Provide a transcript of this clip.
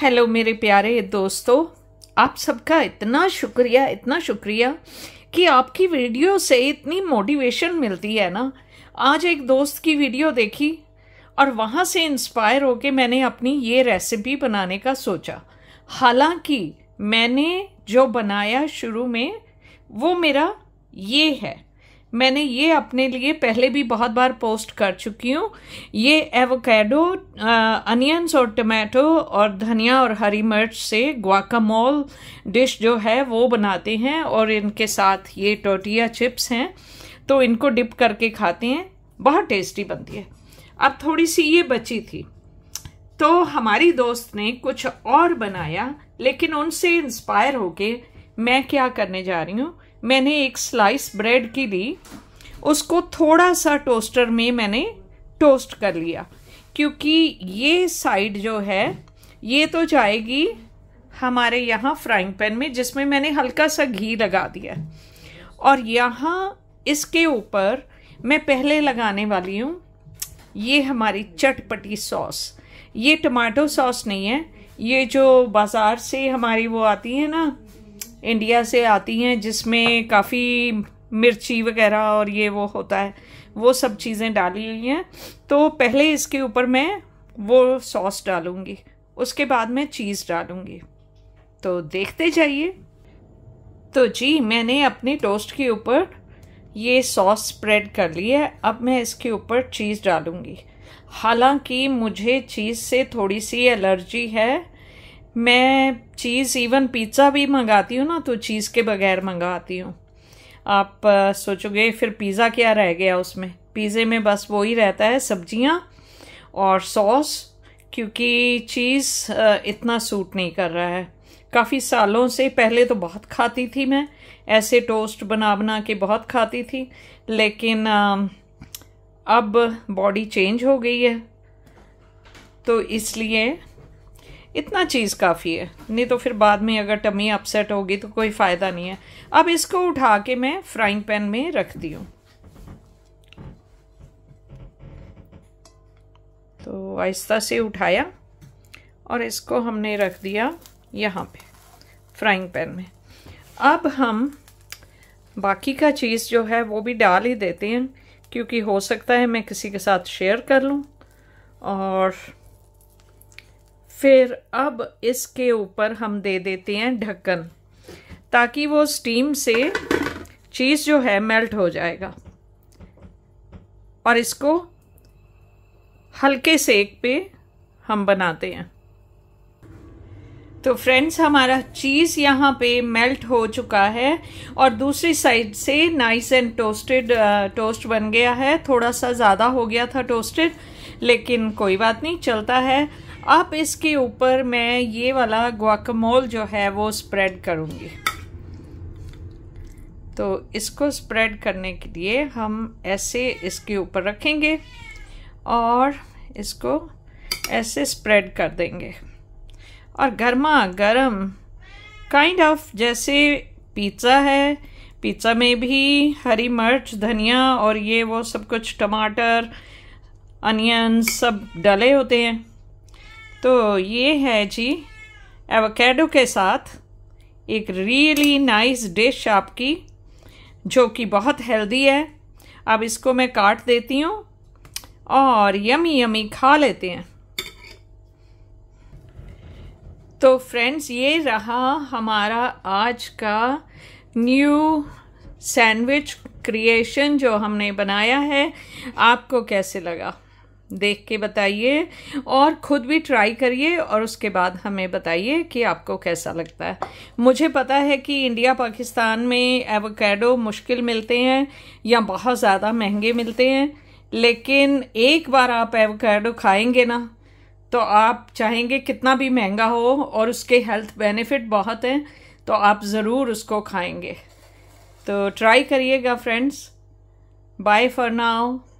hello मेरे प्यारे दोस्तों आप सबका इतना शुक्रिया इतना शुक्रिया कि आपकी वीडियो से इतनी मोटिवेशन मिलती है ना आज एक दोस्त की वीडियो देखी और वहाँ से इंस्पायर होके मैंने अपनी ये रेसिपी बनाने का सोचा हालांकि मैंने जो बनाया शुरू में वो मेरा ये है मैंने ये अपने लिए पहले भी बहुत बार पोस्ट कर चुकी हूँ ये एवोकेडो अनियंस और टमाटो और धनिया और हरी मिर्च से ग्वाकामोल डिश जो है वो बनाते हैं और इनके साथ ये टोटिया चिप्स हैं तो इनको डिप करके खाते हैं बहुत टेस्टी बनती है अब थोड़ी सी ये बची थी तो हमारी दोस्त ने कुछ और बनाया लेकिन उनसे इंस्पायर होके मैं क्या करने जा रही हूँ मैंने एक स्लाइस ब्रेड की ली उसको थोड़ा सा टोस्टर में मैंने टोस्ट कर लिया क्योंकि ये साइड जो है ये तो जाएगी हमारे यहाँ फ्राइंग पैन में जिसमें मैंने हल्का सा घी लगा दिया और यहाँ इसके ऊपर मैं पहले लगाने वाली हूँ ये हमारी चटपटी सॉस ये टमाटो सॉस नहीं है ये जो बाज़ार से हमारी वो आती है ना इंडिया से आती हैं जिसमें काफ़ी मिर्ची वगैरह और ये वो होता है वो सब चीज़ें डाली हुई हैं तो पहले इसके ऊपर मैं वो सॉस डालूँगी उसके बाद मैं चीज़ डालूँगी तो देखते जाइए तो जी मैंने अपने टोस्ट के ऊपर ये सॉस स्प्रेड कर ली है अब मैं इसके ऊपर चीज़ डालूँगी हालांकि मुझे चीज़ से थोड़ी सी एलर्जी है मैं चीज़ इवन पिज़्ज़ा भी मंगाती हूँ ना तो चीज़ के बगैर मंगाती हूँ आप सोचोगे फिर पिज़्ज़ा क्या रह गया उसमें पिज़्ज़े में बस वही रहता है सब्जियाँ और सॉस क्योंकि चीज़ इतना सूट नहीं कर रहा है काफ़ी सालों से पहले तो बहुत खाती थी मैं ऐसे टोस्ट बना बना के बहुत खाती थी लेकिन अब बॉडी चेंज हो गई है तो इसलिए इतना चीज़ काफ़ी है नहीं तो फिर बाद में अगर टमी अपसेट होगी तो कोई फ़ायदा नहीं है अब इसको उठा के मैं फ्राइंग पैन में रखती हूँ तो आहिस्ता से उठाया और इसको हमने रख दिया यहाँ पे फ्राइंग पैन में अब हम बाकी का चीज़ जो है वो भी डाल ही देते हैं क्योंकि हो सकता है मैं किसी के साथ शेयर कर लूँ और फिर अब इसके ऊपर हम दे देते हैं ढक्कन ताकि वो स्टीम से चीज़ जो है मेल्ट हो जाएगा और इसको हल्के सेक पे हम बनाते हैं तो फ्रेंड्स हमारा चीज़ यहाँ पे मेल्ट हो चुका है और दूसरी साइड से नाइस एंड टोस्टेड टोस्ट बन गया है थोड़ा सा ज़्यादा हो गया था टोस्टेड लेकिन कोई बात नहीं चलता है अब इसके ऊपर मैं ये वाला ग्वाकमोल जो है वो स्प्रेड करूँगी तो इसको स्प्रेड करने के लिए हम ऐसे इसके ऊपर रखेंगे और इसको ऐसे स्प्रेड कर देंगे और गर्मा गर्म काइंड kind ऑफ of जैसे पिज़्ज़ा है पिज़्ज़ा में भी हरी मिर्च धनिया और ये वो सब कुछ टमाटर अनियन सब डले होते हैं तो ये है जी एवोकेडो के साथ एक रियली नाइस डिश आपकी जो कि बहुत हेल्दी है अब इसको मैं काट देती हूँ और यमी यमी खा लेते हैं तो फ्रेंड्स ये रहा हमारा आज का न्यू सैंडविच क्रिएशन जो हमने बनाया है आपको कैसे लगा देख के बताइए और ख़ुद भी ट्राई करिए और उसके बाद हमें बताइए कि आपको कैसा लगता है मुझे पता है कि इंडिया पाकिस्तान में एवोकेडो मुश्किल मिलते हैं या बहुत ज़्यादा महंगे मिलते हैं लेकिन एक बार आप एवोकेडो खाएंगे ना तो आप चाहेंगे कितना भी महंगा हो और उसके हेल्थ बेनिफिट बहुत हैं तो आप ज़रूर उसको खाएंगे तो ट्राई करिएगा फ्रेंड्स बाय फॉर नाउ